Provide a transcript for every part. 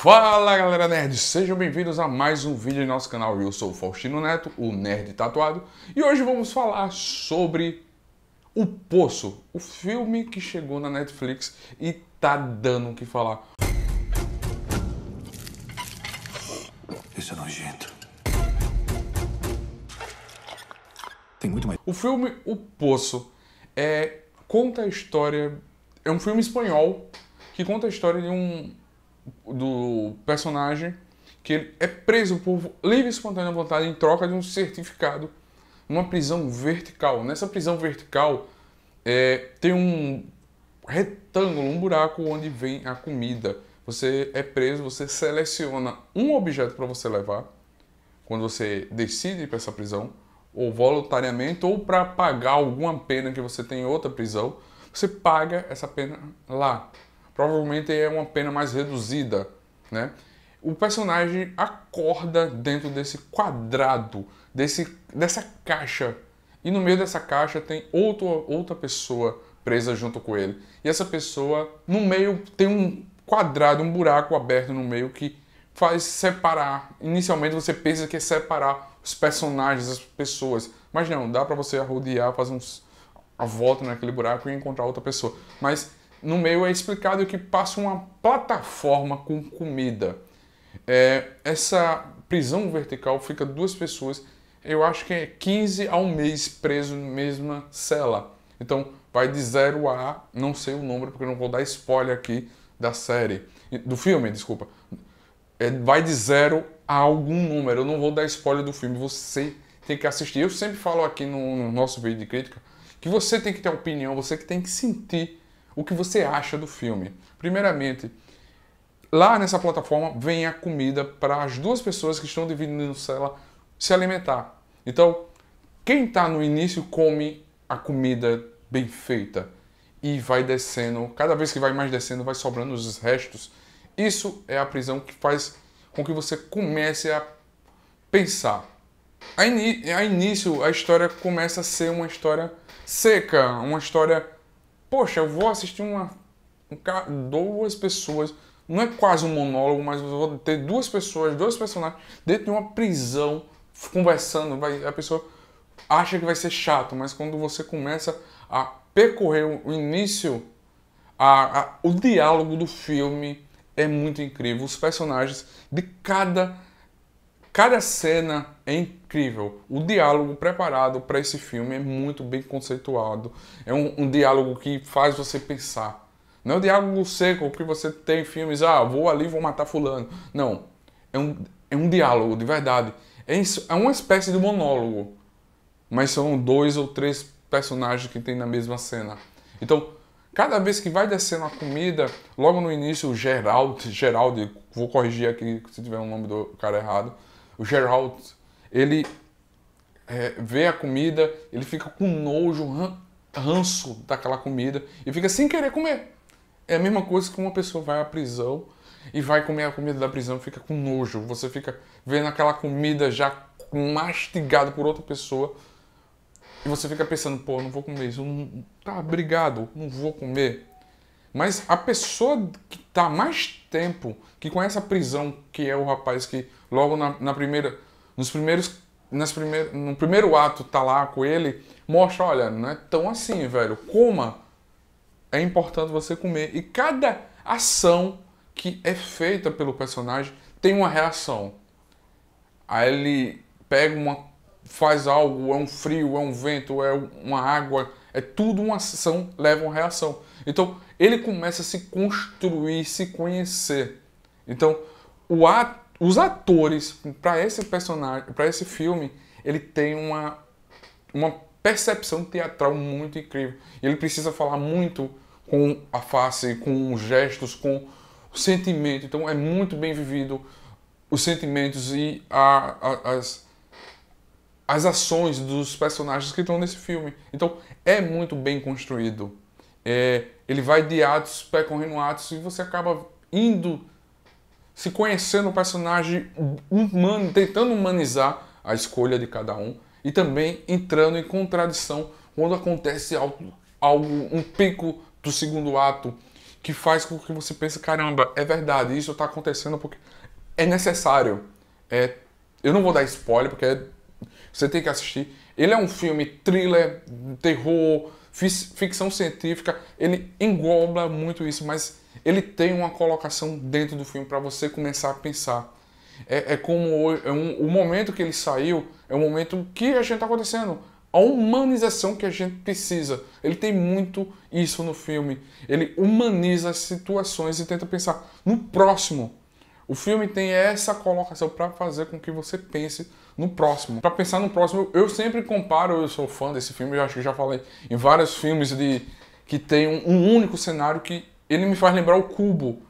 Fala galera nerd, sejam bem-vindos a mais um vídeo do nosso canal. Eu sou o Faustino Neto, o Nerd Tatuado, e hoje vamos falar sobre O Poço, o filme que chegou na Netflix e tá dando o que falar. Isso é nojento. Tem muito mais. O filme O Poço é conta a história. É um filme espanhol que conta a história de um do personagem que ele é preso por livre e espontânea vontade em troca de um certificado, uma prisão vertical. Nessa prisão vertical é, tem um retângulo, um buraco onde vem a comida. Você é preso, você seleciona um objeto para você levar quando você decide ir para essa prisão, ou voluntariamente, ou para pagar alguma pena que você tem em outra prisão, você paga essa pena lá provavelmente é uma pena mais reduzida, né? O personagem acorda dentro desse quadrado, desse, dessa caixa. E no meio dessa caixa tem outro, outra pessoa presa junto com ele. E essa pessoa, no meio, tem um quadrado, um buraco aberto no meio que faz separar. Inicialmente você pensa que é separar os personagens, as pessoas. Mas não, dá para você rodear, fazer uns, a volta naquele buraco e encontrar outra pessoa. Mas no meio é explicado que passa uma plataforma com comida. É, essa prisão vertical fica duas pessoas, eu acho que é 15 a um mês preso na mesma cela. Então vai de 0 a, não sei o número, porque eu não vou dar spoiler aqui da série, do filme, desculpa. É, vai de 0 a algum número, eu não vou dar spoiler do filme, você tem que assistir. Eu sempre falo aqui no, no nosso vídeo de crítica que você tem que ter opinião, você que tem que sentir o que você acha do filme. Primeiramente, lá nessa plataforma vem a comida para as duas pessoas que estão dividindo cela se alimentar. Então, quem está no início come a comida bem feita e vai descendo, cada vez que vai mais descendo, vai sobrando os restos. Isso é a prisão que faz com que você comece a pensar. A, in a início, a história começa a ser uma história seca, uma história poxa, eu vou assistir uma, um, duas pessoas, não é quase um monólogo, mas eu vou ter duas pessoas, dois personagens dentro de uma prisão conversando, vai, a pessoa acha que vai ser chato, mas quando você começa a percorrer o início, a, a, o diálogo do filme é muito incrível. Os personagens de cada cada cena é incrível. O diálogo preparado para esse filme é muito bem conceituado. É um, um, diálogo que faz você pensar. Não é um diálogo seco que você tem em filmes, ah, vou ali, vou matar fulano. Não. É um, é um diálogo, de verdade. É, isso, é uma espécie de monólogo. Mas são dois ou três personagens que tem na mesma cena. Então, cada vez que vai descendo a comida, logo no início, o Gerald, Gerald, vou corrigir aqui se tiver o um nome do cara errado, o Gerald ele é, vê a comida, ele fica com nojo, ranço daquela comida e fica sem querer comer. É a mesma coisa que uma pessoa vai à prisão e vai comer a comida da prisão, fica com nojo. Você fica vendo aquela comida já mastigada por outra pessoa e você fica pensando, pô, não vou comer isso. tá, obrigado, não vou comer. Mas a pessoa que está mais tempo, que conhece a prisão, que é o rapaz que logo na, na primeira nos primeiros, nas primeir, no primeiro ato tá lá com ele, mostra, olha, não é tão assim, velho. Coma. É importante você comer. E cada ação que é feita pelo personagem tem uma reação. Aí ele pega uma. faz algo, é um frio, é um vento, é uma água, é tudo uma ação, leva uma reação. Então ele começa a se construir, se conhecer. Então o ato os atores para esse personagem, para esse filme, ele tem uma uma percepção teatral muito incrível. Ele precisa falar muito com a face, com os gestos, com o sentimento. Então é muito bem vivido os sentimentos e a, a, as as ações dos personagens que estão nesse filme. Então é muito bem construído. É, ele vai de atos, percorrendo atos e você acaba indo se conhecendo o personagem, humano, tentando humanizar a escolha de cada um e também entrando em contradição quando acontece algo, algo um pico do segundo ato que faz com que você pense caramba é verdade isso está acontecendo porque é necessário é eu não vou dar spoiler porque é, você tem que assistir ele é um filme thriller terror ficção científica, ele engloba muito isso, mas ele tem uma colocação dentro do filme para você começar a pensar. É, é como é um, o momento que ele saiu, é o momento que a gente está acontecendo. A humanização que a gente precisa. Ele tem muito isso no filme. Ele humaniza as situações e tenta pensar no próximo. O filme tem essa colocação para fazer com que você pense no próximo. Para pensar no próximo, eu sempre comparo, eu sou fã desse filme, eu acho que já falei em vários filmes de que tem um, um único cenário que ele me faz lembrar o cubo,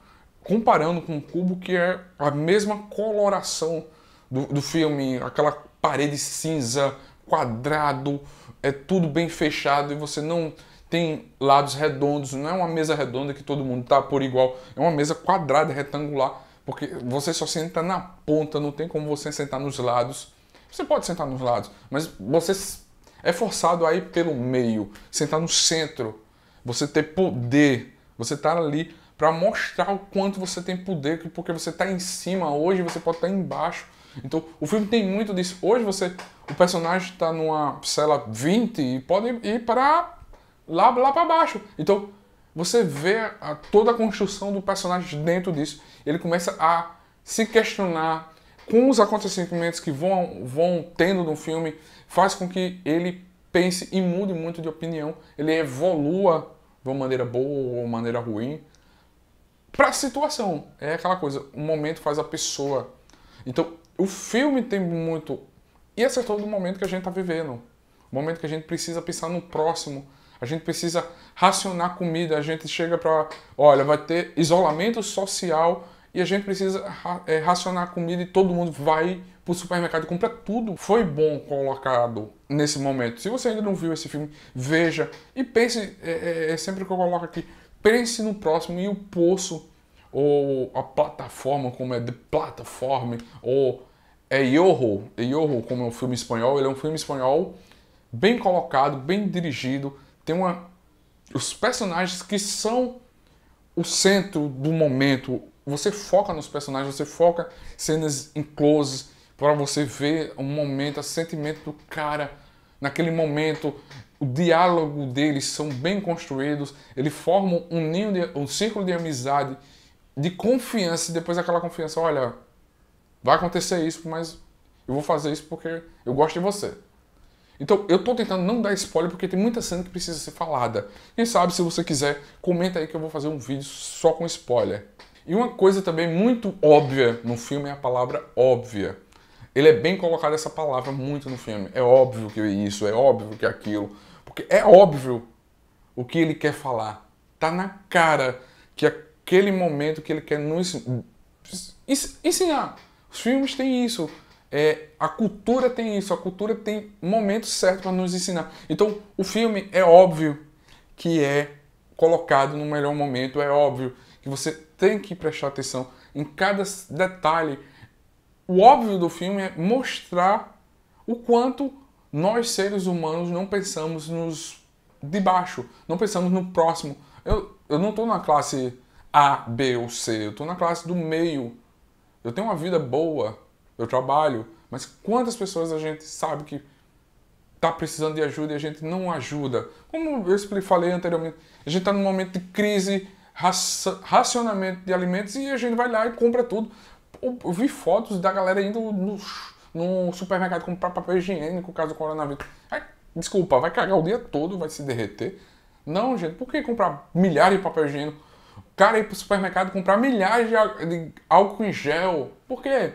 comparando com o cubo que é a mesma coloração do, do filme, aquela parede cinza, quadrado, é tudo bem fechado e você não tem lados redondos, não é uma mesa redonda que todo mundo tá por igual, é uma mesa quadrada, retangular porque você só senta na ponta, não tem como você sentar nos lados. Você pode sentar nos lados, mas você é forçado a ir pelo meio, sentar no centro. Você ter poder, você estar tá ali para mostrar o quanto você tem poder, porque você está em cima hoje, você pode estar tá embaixo. Então, o filme tem muito disso. Hoje você, o personagem está numa cela 20 e pode ir para lá, lá para baixo. Então, você vê a, toda a construção do personagem dentro disso. Ele começa a se questionar com os acontecimentos que vão, vão tendo no filme, faz com que ele pense e mude muito de opinião. Ele evolua de uma maneira boa ou maneira ruim para a situação. É aquela coisa, o momento faz a pessoa. Então, o filme tem muito. E acertou é do momento que a gente está vivendo. O momento que a gente precisa pensar no próximo, a gente precisa racionar comida, a gente chega para, olha, vai ter isolamento social e a gente precisa é, racionar comida e todo mundo vai pro supermercado e compra tudo. Foi bom colocado nesse momento. Se você ainda não viu esse filme, veja e pense, é, é, é sempre que eu coloco aqui, pense no próximo e o poço ou a plataforma, como é de plataforma ou é Yoho, Yoho como é um filme espanhol, ele é um filme espanhol bem colocado, bem dirigido, tem uma os personagens que são o centro do momento. Você foca nos personagens, você foca cenas em close para você ver um momento, o sentimento do cara naquele momento. O diálogo deles são bem construídos, ele forma um ninho, de, um círculo de amizade, de confiança e depois aquela confiança, olha, vai acontecer isso, mas eu vou fazer isso porque eu gosto de você. Então, eu estou tentando não dar spoiler porque tem muita cena que precisa ser falada. Quem sabe, se você quiser, comenta aí que eu vou fazer um vídeo só com spoiler. E uma coisa também muito óbvia no filme é a palavra óbvia. Ele é bem colocado essa palavra muito no filme. É óbvio que é isso, é óbvio que é aquilo. Porque é óbvio o que ele quer falar. Tá na cara que aquele momento que ele quer nos ensinar. Os filmes têm isso. É, a cultura tem isso, a cultura tem momentos certos para nos ensinar. Então, o filme é óbvio que é colocado no melhor momento, é óbvio que você tem que prestar atenção em cada detalhe. O óbvio do filme é mostrar o quanto nós seres humanos não pensamos nos de baixo, não pensamos no próximo. Eu, eu não estou na classe A, B ou C, eu estou na classe do meio. Eu tenho uma vida boa, eu trabalho, mas quantas pessoas a gente sabe que está precisando de ajuda e a gente não ajuda? Como eu falei anteriormente, a gente está num momento de crise, racionamento de alimentos e a gente vai lá e compra tudo. Eu vi fotos da galera indo no, no supermercado comprar papel higiênico caso do coronavírus. Ai, desculpa, vai cagar o dia todo, vai se derreter. Não, gente, por que comprar milhares de papel higiênico? Cara, ir pro supermercado comprar milhares de álcool em gel. Por quê?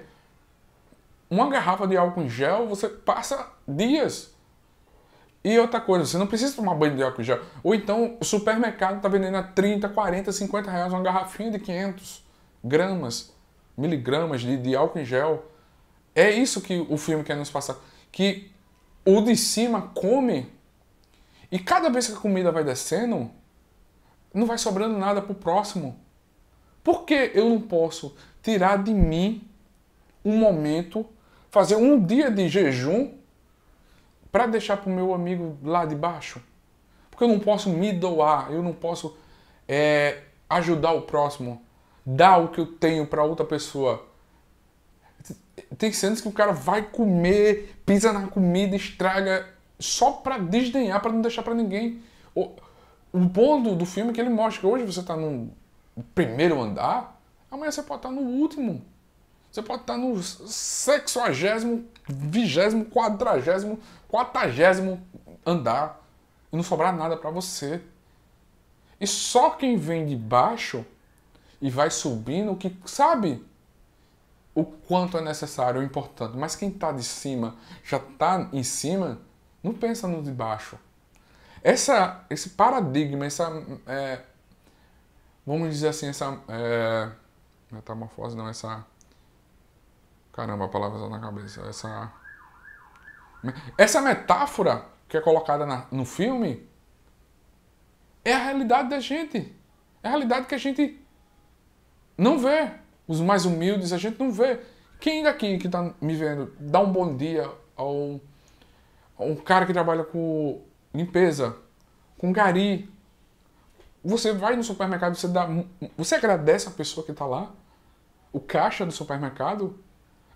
Uma garrafa de álcool em gel, você passa dias. E outra coisa, você não precisa tomar banho de álcool em gel. Ou então, o supermercado está vendendo a 30, 40, 50 reais uma garrafinha de 500 gramas, miligramas de, de álcool em gel. É isso que o filme quer nos passar. Que o de cima come e cada vez que a comida vai descendo, não vai sobrando nada pro próximo. Por que eu não posso tirar de mim um momento fazer um dia de jejum para deixar para o meu amigo lá de baixo. Porque eu não posso me doar, eu não posso é, ajudar o próximo, dar o que eu tenho para outra pessoa. Tem cenas que o cara vai comer, pisa na comida, estraga, só para desdenhar, para não deixar para ninguém. O, o bom do, do filme é que ele mostra que hoje você está no primeiro andar, amanhã você pode estar tá no último. Você pode estar no sexagésimo, vigésimo, quadragésimo, quatagésimo andar e não sobrar nada para você. E só quem vem de baixo e vai subindo que sabe o quanto é necessário o importante. Mas quem está de cima, já está em cima, não pensa no de baixo. Essa, esse paradigma, essa. É, vamos dizer assim, essa. É, metamorfose, não, essa Caramba, a palavra está na cabeça. Essa, essa metáfora que é colocada na, no filme é a realidade da gente. É a realidade que a gente não vê. Os mais humildes a gente não vê. Quem daqui que está me vendo dá um bom dia ao, um cara que trabalha com limpeza, com gari? Você vai no supermercado, você dá, você agradece a pessoa que está lá, o caixa do supermercado,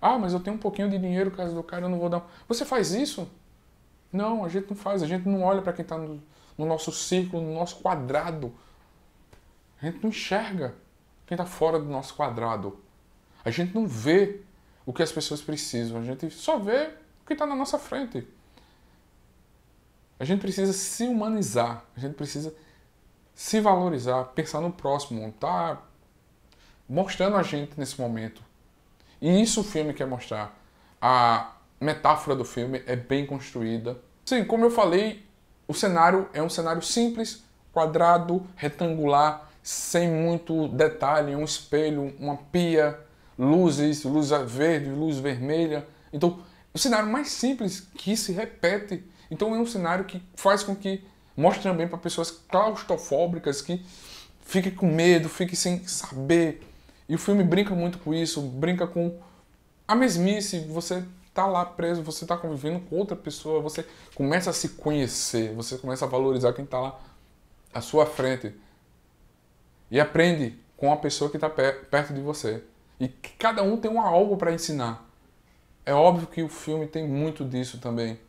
ah, mas eu tenho um pouquinho de dinheiro, caso do cara, eu não vou dar. Você faz isso? Não, a gente não faz, a gente não olha para quem está no, no, nosso círculo, no nosso quadrado. A gente não enxerga quem está fora do nosso quadrado. A gente não vê o que as pessoas precisam, a gente só vê o que está na nossa frente. A gente precisa se humanizar, a gente precisa se valorizar, pensar no próximo, tá mostrando a gente nesse momento. E isso o filme quer mostrar. A metáfora do filme é bem construída. Sim, como eu falei, o cenário é um cenário simples, quadrado, retangular, sem muito detalhe, um espelho, uma pia, luzes, luz verde, luz vermelha. Então, o cenário mais simples que se repete. Então, é um cenário que faz com que mostre também para pessoas claustrofóbicas que fiquem com medo, fiquem sem saber e o filme brinca muito com isso, brinca com a mesmice, você tá lá preso, você tá convivendo com outra pessoa, você começa a se conhecer, você começa a valorizar quem tá lá à sua frente. E aprende com a pessoa que tá perto de você. E cada um tem um algo para ensinar. É óbvio que o filme tem muito disso também.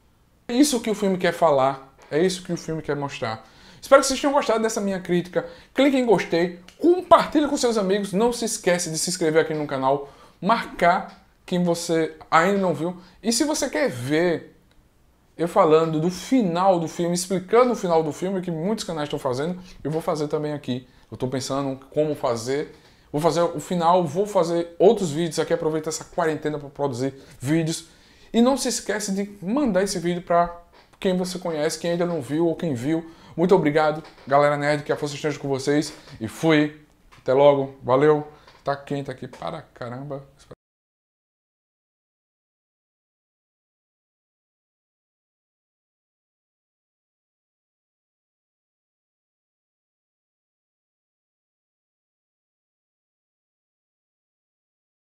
É isso que o filme quer falar, é isso que o filme quer mostrar. Espero que vocês tenham gostado dessa minha crítica. Clique em gostei, compartilhe com seus amigos. Não se esquece de se inscrever aqui no canal, marcar quem você ainda não viu. E se você quer ver eu falando do final do filme, explicando o final do filme, que muitos canais estão fazendo, eu vou fazer também aqui. Eu estou pensando como fazer. Vou fazer o final, vou fazer outros vídeos aqui, aproveitar essa quarentena para produzir vídeos. E não se esquece de mandar esse vídeo para quem você conhece, quem ainda não viu ou quem viu. Muito obrigado, galera nerd, que a força esteja com vocês. E fui. Até logo. Valeu. Tá quente aqui para caramba.